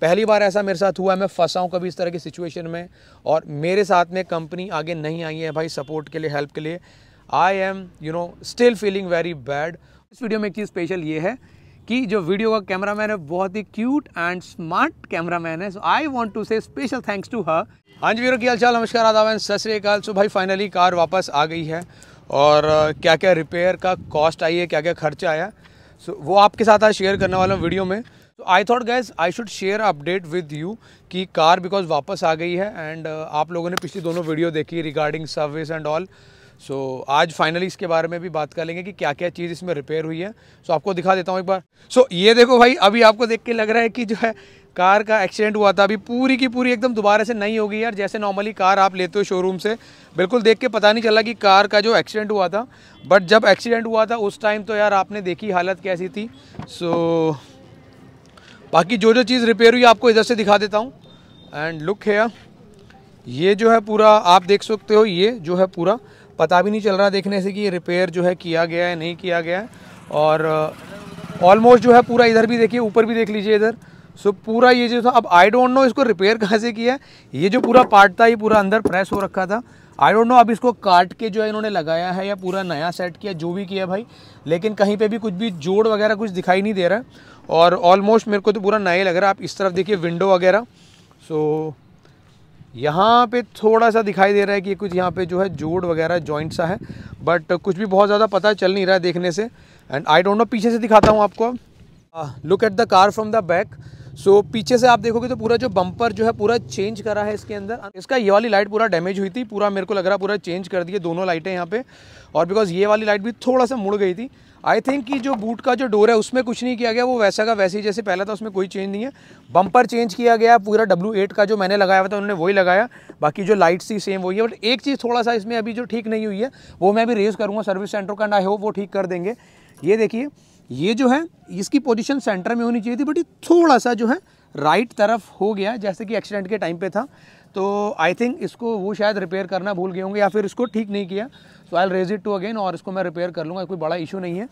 पहली बार ऐसा मेरे साथ हुआ है मैं फंसा हूँ कभी इस तरह की सिचुएशन में और मेरे साथ में कंपनी आगे नहीं आई है भाई सपोर्ट के लिए हेल्प के लिए I am you know still feeling very bad इस वीडियो में एक चीज़ स्पेशल ये है कि जो वीडियो का कैमरा मैन है बहुत ही cute and smart camera man है so I want to say special thanks to her हाँ जी वीरो की हाल चाल नमस्कार आदाब सत श्रीकाल सो भाई फाइनली कार वापस आ गई है और क्या क्या रिपेयर का कॉस्ट आई है क्या क्या खर्चा आया सो so, वो आपके साथ आज शेयर करने वाला हूँ वीडियो में I thought guys I should share update with you कि कार बिकॉज वापस आ गई है एंड uh, आप लोगों ने पिछली दोनों वीडियो देखी regarding service and all so आज फाइनली इसके बारे में भी बात कर लेंगे कि क्या क्या चीज़ इसमें रिपेयर हुई है सो so, आपको दिखा देता हूँ एक बार सो so, ये देखो भाई अभी आपको देख के लग रहा है कि जो है कार का एक्सीडेंट हुआ था अभी पूरी की पूरी एकदम दोबारा से नहीं होगी यार जैसे नॉर्मली कार आप लेते हो शोरूम से बिल्कुल देख के पता नहीं चला कि कार का जो एक्सीडेंट हुआ था बट जब एक्सीडेंट हुआ था उस टाइम तो यार आपने देखी हालत कैसी थी सो so, बाकी जो जो चीज़ रिपेयर हुई आपको इधर से दिखा देता हूँ एंड लुक है ये जो है पूरा आप देख सकते हो ये जो है पूरा पता भी नहीं चल रहा देखने से कि ये रिपेयर जो है किया गया है नहीं किया गया है और ऑलमोस्ट uh, जो है पूरा इधर भी देखिए ऊपर भी देख लीजिए इधर सो so, पूरा ये जो था अब आई डोंट नो इसको रिपेयर कहाँ से किया है ये जो पूरा पार्ट था ये पूरा अंदर प्रेस हो रखा था आई डोंट नो अब इसको काट के जो है इन्होंने लगाया है या पूरा नया सेट किया जो भी किया भाई लेकिन कहीं पर भी कुछ भी जोड़ वगैरह कुछ दिखाई नहीं दे रहा और ऑलमोस्ट मेरे को तो पूरा नया लग रहा है आप इस तरफ देखिए विंडो वगैरह सो यहाँ पे थोड़ा सा दिखाई दे रहा है कि कुछ यहाँ पे जो है जोड़ वगैरह जॉइंट सा है बट कुछ भी बहुत ज़्यादा पता चल नहीं रहा है देखने से एंड आई डोंट नो पीछे से दिखाता हूँ आपको look at the car from the back so पीछे से आप देखोगे तो पूरा जो बम्पर जो है पूरा चेंज करा है इसके अंदर इसका ये वाली लाइट पूरा डैमेज हुई थी पूरा मेरे को लग रहा पूरा चेंज कर दिए दोनों लाइटें यहाँ पर और बिकॉज ये वाली लाइट भी थोड़ा सा मुड़ गई थी आई थिंक कि जो बूट का जो डोर है उसमें कुछ नहीं किया गया वो वैसा का वैसे ही जैसे पहला था उसमें कोई चेंज नहीं है बम्पर चेंज किया गया पूरा डब्ल्यू एट का जो मैंने लगाया हुआ था उन्होंने वही लगाया बाकी जो लाइट्स थी सेम वही है बट एक चीज़ थोड़ा सा इसमें अभी जो ठीक नहीं हुई है वो मैं अभी रेज़ करूँगा सर्विस सेंटर का ना हो वो ठीक कर देंगे ये देखिए ये जो है इसकी पोजिशन सेंटर में होनी चाहिए थी बट ये थोड़ा सा जो है राइट तरफ हो गया जैसे कि एक्सीडेंट के टाइम पर था तो आई थिंक इसको वो शायद रिपेयर करना भूल गए होंगे या फिर इसको ठीक नहीं किया so I raise it too again और इसको मैं रिपेयर कर लूँगा कोई बड़ा इशू नहीं है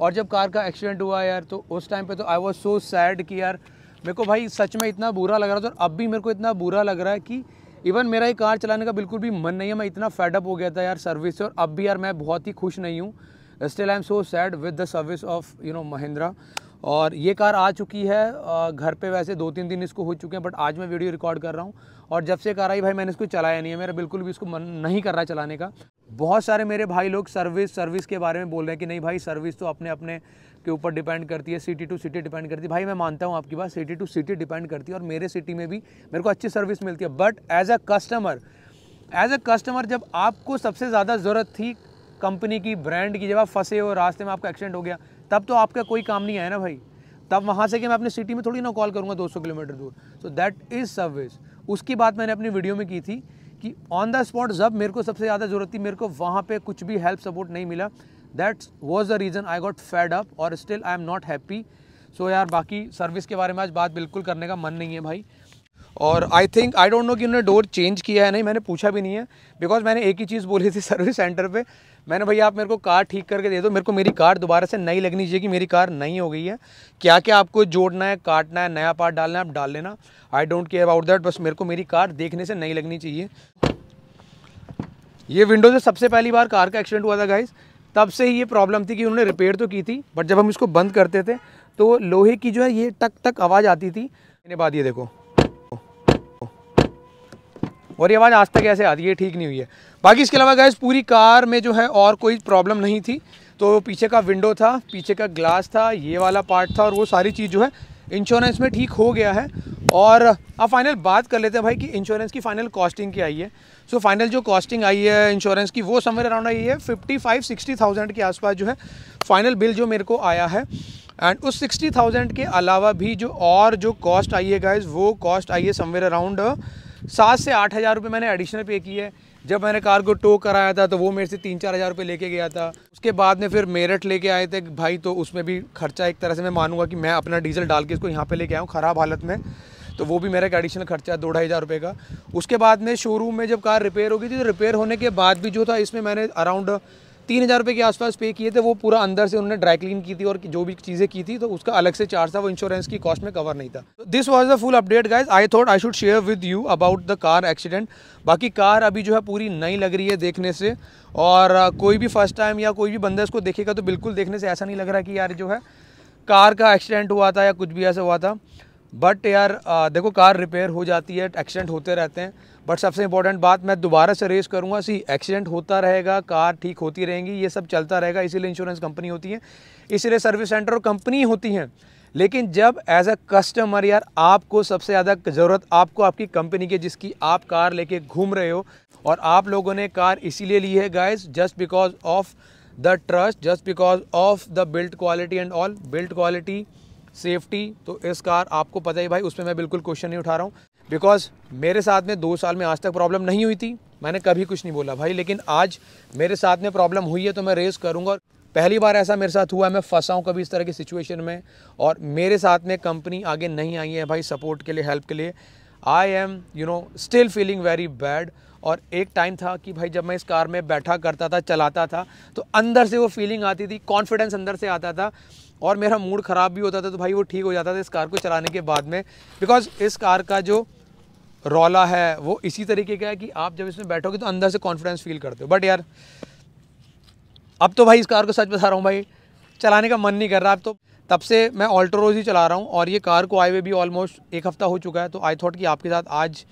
और जब कार का एक्सीडेंट हुआ यार तो उस टाइम पे तो आई वॉज सो सैड कि यार मेरे को भाई सच में इतना बुरा लग रहा था और अब भी मेरे को इतना बुरा लग रहा है कि इवन मेरा ये कार चलाने का बिल्कुल भी मन नहीं है मैं इतना फैडअप हो गया था यार सर्विस से और अब भी यार मैं बहुत ही खुश नहीं हूँ still I am so sad with the service of you know Mahindra और ये कार आ चुकी है घर पे वैसे दो तीन दिन इसको हो चुके हैं बट आज मैं वीडियो रिकॉर्ड कर रहा हूँ और जब से कार आई भाई मैंने इसको चलाया नहीं है मेरा बिल्कुल भी इसको मन नहीं कर रहा चलाने का बहुत सारे मेरे भाई लोग सर्विस सर्विस के बारे में बोल रहे हैं कि नहीं भाई सर्विस तो अपने अपने के ऊपर डिपेंड करती है सिटी टू सिटी डिपेंड करती है भाई मैं मानता हूँ आपकी बात सिटी टू सिटी डिपेंड करती है और मेरे सिटी में भी मेरे को अच्छी सर्विस मिलती है but as a customer as a customer जब आपको सबसे ज़्यादा ज़रूरत थी कंपनी की ब्रांड की जब आप फंसे हो रास्ते में आपका एक्सीडेंट हो गया तब तो आपका कोई काम नहीं आया ना भाई तब वहाँ से कि मैं अपने सिटी में थोड़ी ना कॉल करूँगा 200 किलोमीटर दूर सो दैट इज़ सर्विस उसकी बात मैंने अपनी वीडियो में की थी कि ऑन द स्पॉट जब मेरे को सबसे ज़्यादा ज़रूरत थी मेरे को वहाँ पे कुछ भी हेल्प सपोर्ट नहीं मिला that was the reason I got fed up और still I am not happy so यार बाकी सर्विस के बारे में आज बात बिल्कुल करने का मन नहीं है भाई और I think I don't know कि उन्होंने डोर चेंज किया है नहीं मैंने पूछा भी नहीं है बिकॉज मैंने एक ही चीज़ बोली थी सर्विस सेंटर पे मैंने भैया आप मेरे को कार ठीक करके दे दो मेरे को मेरी कार दोबारा से नई लगनी चाहिए कि मेरी कार नई हो गई है क्या क्या आपको जोड़ना है काटना है नया पार्ट डालना है आप डाल लेना I don't care about that बस मेरे को मेरी कार देखने से नई लगनी चाहिए ये विंडो से सबसे पहली बार कार का एक्सीडेंट हुआ था गाइज़ तब से ही ये प्रॉब्लम थी कि उन्होंने रिपेयर तो की थी बट जब हम इसको बंद करते थे तो लोहे की जो है ये टक टक आवाज़ आती थी बाद ये देखो और ये आवाज़ आज तक ऐसे आती है ठीक नहीं हुई है बाकी इसके अलावा गैस पूरी कार में जो है और कोई प्रॉब्लम नहीं थी तो पीछे का विंडो था पीछे का ग्लास था ये वाला पार्ट था और वो सारी चीज़ जो है इंश्योरेंस में ठीक हो गया है और अब फाइनल बात कर लेते हैं भाई कि इंश्योरेंस की फाइनल कॉस्टिंग क्या आई है सो so, फाइनल जो कॉस्टिंग आई है इंश्योरेंस की वो समय अराउंड आई है फिफ्टी फाइव सिक्सटी थाउजेंड के आसपास जो है फाइनल बिल जो मेरे को आया है एंड उस सिक्सटी थाउजेंड के अलावा भी जो और जो कॉस्ट आई है गाइज वो कॉस्ट आई है समवेयर अराउंड सात से आठ हज़ार रुपये मैंने एडिशनल पे किए है जब मैंने कार को टो कराया था तो वो मेरे से तीन चार हज़ार रुपये लेके गया था उसके बाद में फिर मेरठ लेके आए थे भाई तो उसमें भी खर्चा एक तरह से मैं मानूंगा कि मैं अपना डीजल डाल के इसको यहाँ पर लेके आया हूँ ख़राब हालत में तो वो भी मेरा एक एडिशनल खर्चा है दो ढाई हज़ार रुपये का उसके बाद में शोरूम में जब कार रिपेयर होगी थी तो रिपेयर होने के बाद भी जो था इसमें मैंने अराउंड तीन हज़ार रुपये के आसपास पे किए थे वो पूरा अंदर से उन्होंने ड्राई क्लीन की थी और जो भी चीज़ें की थी तो उसका अलग से चार्ज था वो इंश्योरेंस की कॉस्ट में कवर नहीं था this was the full update guys I thought I should share with you about the car accident बाकी कार अभी जो है पूरी नई लग रही है देखने से और uh, कोई भी फर्स्ट टाइम या कोई भी बंदा इसको देखेगा तो बिल्कुल देखने से ऐसा नहीं लग रहा कि यार जो है कार का एक्सीडेंट हुआ था या कुछ भी ऐसा हुआ था बट यार uh, देखो कार रिपेयर हो जाती है एक्सीडेंट होते रहते हैं बट सबसे इंपॉर्टेंट बात मैं दोबारा से रेस करूँगा सी एक्सीडेंट होता रहेगा कार ठीक होती रहेंगी ये सब चलता रहेगा इसीलिए इंश्योरेंस कंपनी होती है इसीलिए सर्विस सेंटर और कंपनी होती हैं लेकिन जब एज अ कस्टमर यार आपको सबसे ज़्यादा ज़रूरत आपको आपकी कंपनी की जिसकी आप कार लेके घूम रहे हो और आप लोगों ने कार इसीलिए ली है guys just because of the trust just because of the built quality and all built quality safety तो इस कार आपको पता ही भाई उसमें मैं बिल्कुल क्वेश्चन नहीं उठा रहा हूँ बिकॉज मेरे साथ में दो साल में आज तक प्रॉब्लम नहीं हुई थी मैंने कभी कुछ नहीं बोला भाई लेकिन आज मेरे साथ में प्रॉब्लम हुई है तो मैं रेस करूँगा और पहली बार ऐसा मेरे साथ हुआ है मैं फंसा हूँ कभी इस तरह की सिचुएशन में और मेरे साथ में कंपनी आगे नहीं आई है भाई सपोर्ट के लिए हेल्प के लिए I am you know still feeling very bad और एक टाइम था कि भाई जब मैं इस कार में बैठा करता था चलाता था तो अंदर से वो फीलिंग आती थी कॉन्फिडेंस अंदर से आता था और मेरा मूड ख़राब भी होता था तो भाई वो ठीक हो जाता था इस कार को चलाने के बाद में बिकॉज इस कार का जो रौला है वो इसी तरीके का है कि आप जब इसमें बैठोगे तो अंदर से कॉन्फिडेंस फील करते हो बट यार अब तो भाई इस कार को सच बता रहा हूँ भाई चलाने का मन नहीं कर रहा अब तो तब से मैं ऑल्टो रोज ही चला रहा हूँ और ये कार को आए हुए भी ऑलमोस्ट एक हफ़्ता हो चुका है तो आई थॉट कि आपके साथ आज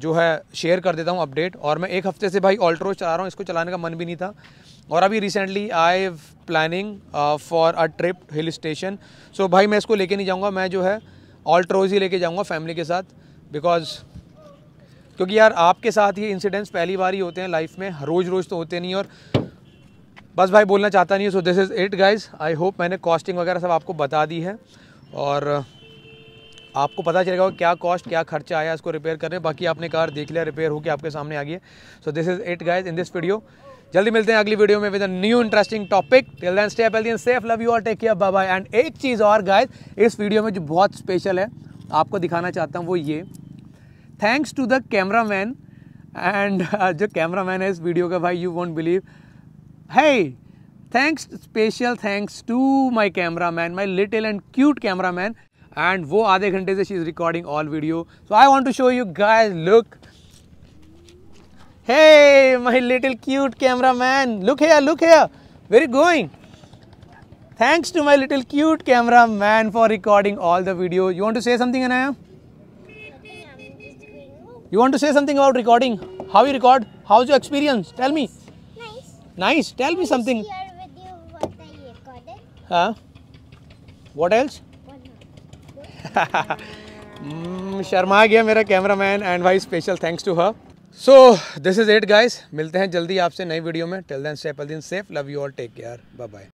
जो है शेयर कर देता हूँ अपडेट और मैं एक हफ्ते से भाई ऑल्टो रोज चला रहा हूँ इसको चलाने का मन भी नहीं था और अभी recently I planning for a trip hill station so भाई मैं इसको लेके नहीं जाऊँगा मैं जो है ऑल्टो रोज ही लेके जाऊँगा फैमिली के साथ बिकॉज़ क्योंकि यार आपके साथ ये इंसिडेंट्स पहली बार ही होते हैं लाइफ में रोज़ रोज़ तो होते नहीं और बस भाई बोलना चाहता नहीं so this is it guys I hope मैंने कॉस्टिंग वगैरह सब आपको बता दी है और आपको पता चलेगा क्या कॉस्ट क्या खर्चा आया इसको रिपेयर करने बाकी आपने कार देख लिया रिपेयर होकर आपके सामने आ गई है so this is it guys in this video जल्दी मिलते हैं अगली वीडियो में with a new interesting topic till then stay healthy and safe love you all take care bye and एक चीज़ और गाइज इस वीडियो में जो बहुत स्पेशल है आपको दिखाना चाहता हूँ वो ये thanks to the camera man and जो कैमरा मैन है इस वीडियो का भाई यू वॉन्ट बिलीव है thanks special thanks to my camera man my little and cute camera man and वो आधे घंटे से she is recording all video so I want to show you look Hey, my little cute cameraman. Look here, look here. Where you going? Thanks to my little cute cameraman for recording all the video. You want to say something, Anaya? You want to say something about recording? How you record? How's your experience? Tell me. Nice. Nice. Tell me something. Share with you what I recorded. Huh? What else? शर्मा गया मेरा camera man and भाई special thanks to her so this is it guys मिलते हैं जल्दी आपसे नई video में टिल देन स्टेपल दिन safe love you all take care bye bye